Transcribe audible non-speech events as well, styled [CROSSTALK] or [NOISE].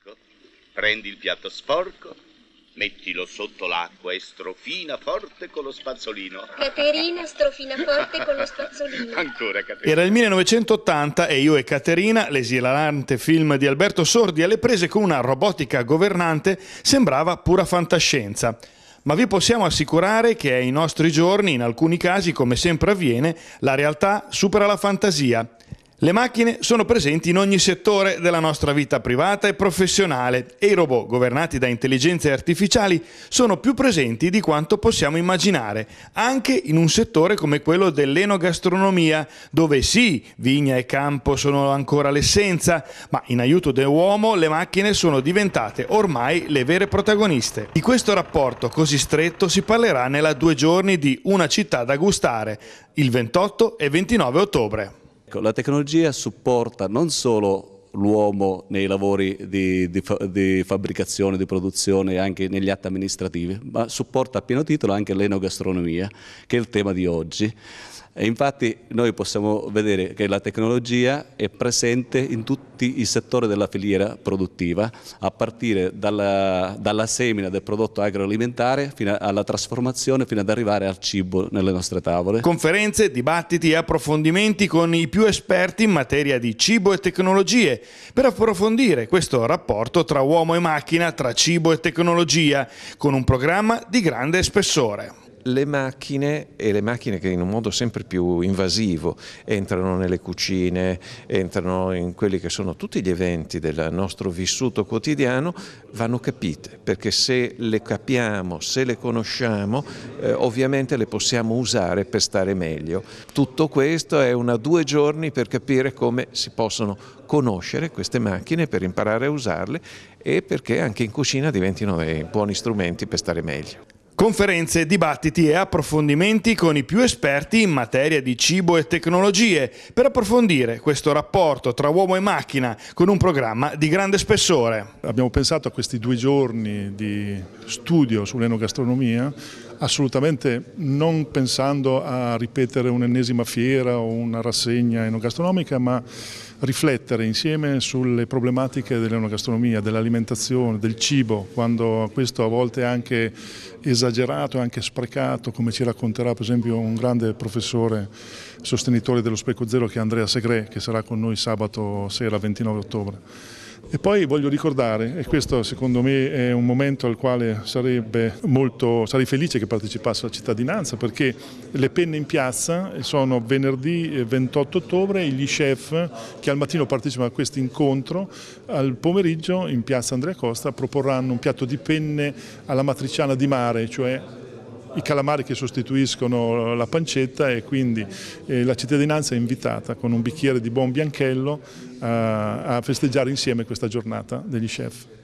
Ecco, prendi il piatto sporco, mettilo sotto l'acqua e strofina forte con lo spazzolino. Caterina strofina forte con lo spazzolino. [LAUGHS] Ancora Caterina. Era il 1980 e io e Caterina, l'esilarante film di Alberto Sordi alle prese con una robotica governante, sembrava pura fantascienza ma vi possiamo assicurare che ai nostri giorni, in alcuni casi, come sempre avviene, la realtà supera la fantasia le macchine sono presenti in ogni settore della nostra vita privata e professionale e i robot governati da intelligenze artificiali sono più presenti di quanto possiamo immaginare, anche in un settore come quello dell'enogastronomia, dove sì, vigna e campo sono ancora l'essenza, ma in aiuto dell'uomo le macchine sono diventate ormai le vere protagoniste. Di questo rapporto così stretto si parlerà nella due giorni di Una città da gustare, il 28 e 29 ottobre. Ecco, la tecnologia supporta non solo l'uomo nei lavori di, di, di, fabbricazione, di produzione, anche negli atti amministrativi, ma supporta a pieno titolo anche l'enogastronomia, che è il tema di oggi. E infatti noi possiamo vedere che la tecnologia è presente in tutti i settori della filiera produttiva, a partire dalla, dalla semina del prodotto agroalimentare fino alla trasformazione, fino ad arrivare al cibo nelle nostre tavole. Conferenze, dibattiti e approfondimenti con i più esperti in materia di cibo e tecnologie, per approfondire questo rapporto tra uomo e macchina, tra cibo e tecnologia, con un programma di grande spessore le macchine e le macchine che in un modo sempre più invasivo entrano nelle cucine, entrano in quelli che sono tutti gli eventi del nostro vissuto quotidiano, vanno capite, perché se le capiamo, se le conosciamo, eh, ovviamente le possiamo usare per stare meglio. Tutto questo è una due giorni per capire come si possono conoscere queste macchine, per imparare a usarle e perché anche in cucina diventino dei buoni strumenti per stare meglio. Conferenze, dibattiti e approfondimenti con i più esperti in materia di cibo e tecnologie per approfondire questo rapporto tra uomo e macchina con un programma di grande spessore. Abbiamo pensato a questi due giorni di studio sull'enogastronomia assolutamente non pensando a ripetere un'ennesima fiera o una rassegna enogastronomica, ma riflettere insieme sulle problematiche dell'enogastronomia, dell'alimentazione, del cibo, quando questo a volte è anche esagerato, anche sprecato, come ci racconterà per esempio un grande professore sostenitore dello Specco Zero che è Andrea Segre, che sarà con noi sabato sera 29 ottobre. E poi voglio ricordare, e questo secondo me è un momento al quale molto, sarei felice che partecipasse la cittadinanza, perché le penne in piazza sono venerdì 28 ottobre gli chef che al mattino partecipano a questo incontro, al pomeriggio in piazza Andrea Costa proporranno un piatto di penne alla matriciana di mare, cioè i calamari che sostituiscono la pancetta e quindi eh, la cittadinanza è invitata con un bicchiere di buon bianchello eh, a festeggiare insieme questa giornata degli chef.